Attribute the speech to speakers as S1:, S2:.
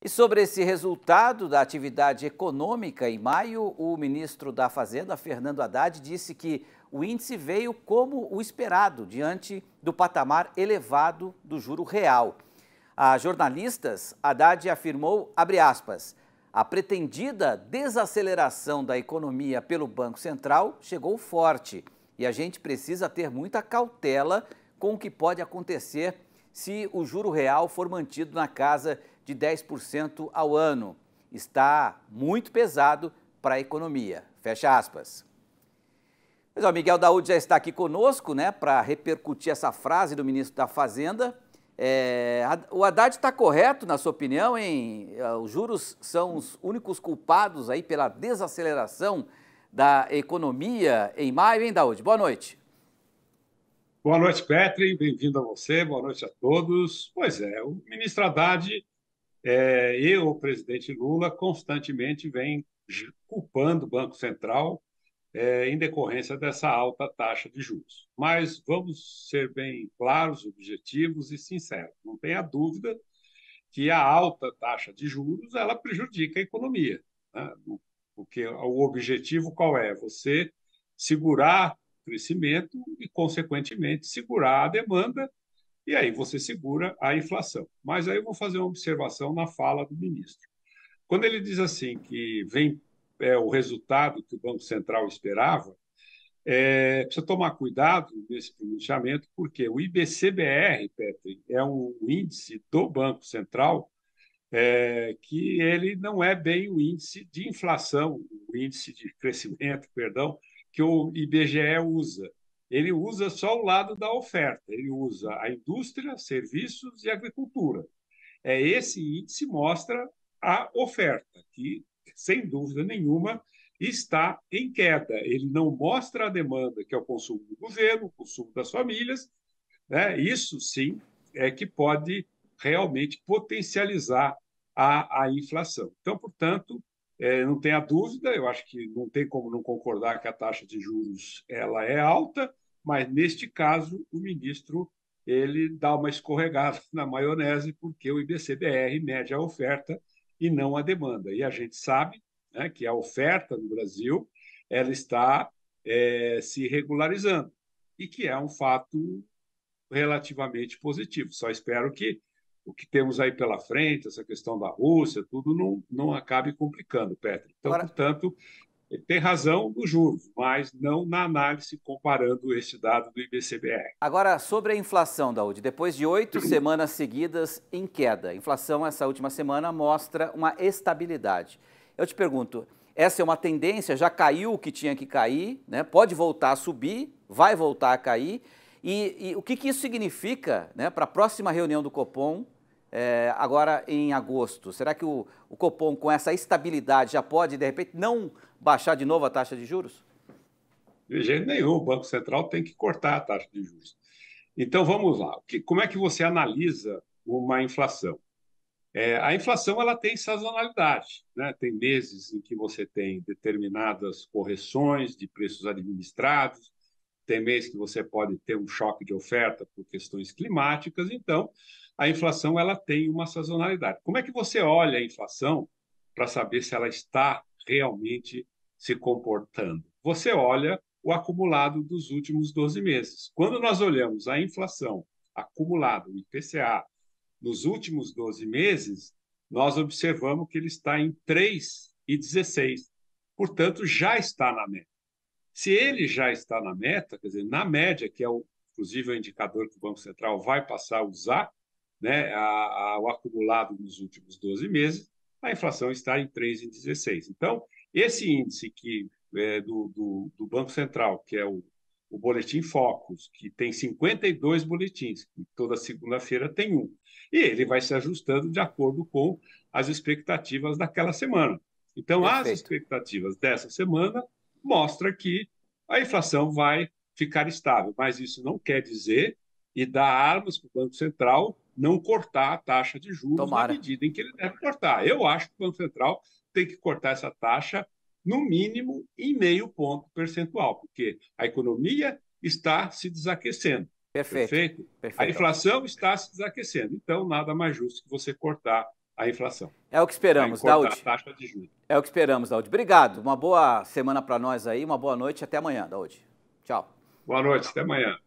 S1: E sobre esse resultado da atividade econômica em maio, o ministro da Fazenda, Fernando Haddad, disse que o índice veio como o esperado diante do patamar elevado do juro real. A jornalistas, Haddad afirmou, aspas, a pretendida desaceleração da economia pelo Banco Central chegou forte e a gente precisa ter muita cautela com o que pode acontecer se o juro real for mantido na casa de 10% ao ano. Está muito pesado para a economia. Fecha aspas. Mas o Miguel Daúde já está aqui conosco, né, para repercutir essa frase do ministro da Fazenda. É, o Haddad está correto, na sua opinião, em é, os juros são os únicos culpados aí pela desaceleração da economia em maio, hein, Daúde? Boa noite.
S2: Boa noite, Petri. Bem-vindo a você. Boa noite a todos. Pois é, o
S1: ministro Haddad
S2: é, e o presidente Lula constantemente vêm culpando o Banco Central é, em decorrência dessa alta taxa de juros. Mas vamos ser bem claros, objetivos e sinceros. Não tenha dúvida que a alta taxa de juros ela prejudica a economia, né? porque o objetivo qual é? Você segurar crescimento e, consequentemente, segurar a demanda, e aí você segura a inflação. Mas aí eu vou fazer uma observação na fala do ministro. Quando ele diz assim que vem é, o resultado que o Banco Central esperava, é, precisa tomar cuidado nesse pronunciamento, porque o IBCBR, Petri, é um índice do Banco Central é, que ele não é bem o índice de inflação, o índice de crescimento, perdão, que o IBGE usa. Ele usa só o lado da oferta, ele usa a indústria, serviços e agricultura. É esse índice mostra a oferta, que sem dúvida nenhuma está em queda. Ele não mostra a demanda, que é o consumo do governo, o consumo das famílias. Né? Isso sim é que pode realmente potencializar a, a inflação. Então, portanto, é, não tenha dúvida, eu acho que não tem como não concordar que a taxa de juros ela é alta, mas neste caso o ministro ele dá uma escorregada na maionese porque o IBCBR mede a oferta e não a demanda. E a gente sabe né, que a oferta no Brasil ela está é, se regularizando e que é um fato relativamente positivo. Só espero que o que temos aí pela frente, essa questão da Rússia, tudo não, não acabe complicando, Petro. Então, Agora... portanto, tem razão
S1: no juros, mas não na análise comparando este dado do IBCBR. Agora, sobre a inflação, Daúde, depois de oito semanas seguidas em queda, a inflação essa última semana mostra uma estabilidade. Eu te pergunto, essa é uma tendência? Já caiu o que tinha que cair, né? pode voltar a subir, vai voltar a cair. E, e o que, que isso significa né, para a próxima reunião do Copom é, agora em agosto. Será que o, o Copom, com essa estabilidade, já pode, de repente, não baixar de novo a taxa de juros?
S2: De jeito nenhum, o Banco Central tem que cortar a taxa de juros. Então vamos lá. Como é que você analisa uma inflação? É, a inflação ela tem sazonalidade, né? tem meses em que você tem determinadas correções de preços administrados, tem mês que você pode ter um choque de oferta por questões climáticas, então a inflação ela tem uma sazonalidade. Como é que você olha a inflação para saber se ela está realmente se comportando? Você olha o acumulado dos últimos 12 meses. Quando nós olhamos a inflação acumulada, o IPCA, nos últimos 12 meses, nós observamos que ele está em 3,16. Portanto, já está na meta. Se ele já está na meta, quer dizer, na média, que é o, inclusive o indicador que o Banco Central vai passar a usar, né, a, a, o acumulado nos últimos 12 meses, a inflação está em 3,16. Então, esse índice que é, do, do, do, Banco Central, que é o, o Boletim Focus, que tem 52 boletins, toda segunda-feira tem um, e ele vai se ajustando de acordo com as expectativas daquela semana. Então, Perfeito. as expectativas dessa semana mostra que a inflação vai ficar estável. Mas isso não quer dizer e dá armas para o Banco Central não cortar a taxa de juros Tomara. na medida em que ele deve cortar. Eu acho que o Banco Central tem que cortar essa taxa no mínimo em meio ponto percentual, porque a economia está se desaquecendo. Perfeito. Perfeito?
S1: Perfeito. A inflação
S2: está se desaquecendo. Então, nada mais justo que você cortar a inflação.
S1: É o que esperamos, Daud. É o que esperamos, Daud. Obrigado. Uma boa semana para nós aí, uma boa noite. Até amanhã, Daud. Tchau. Boa noite, até amanhã.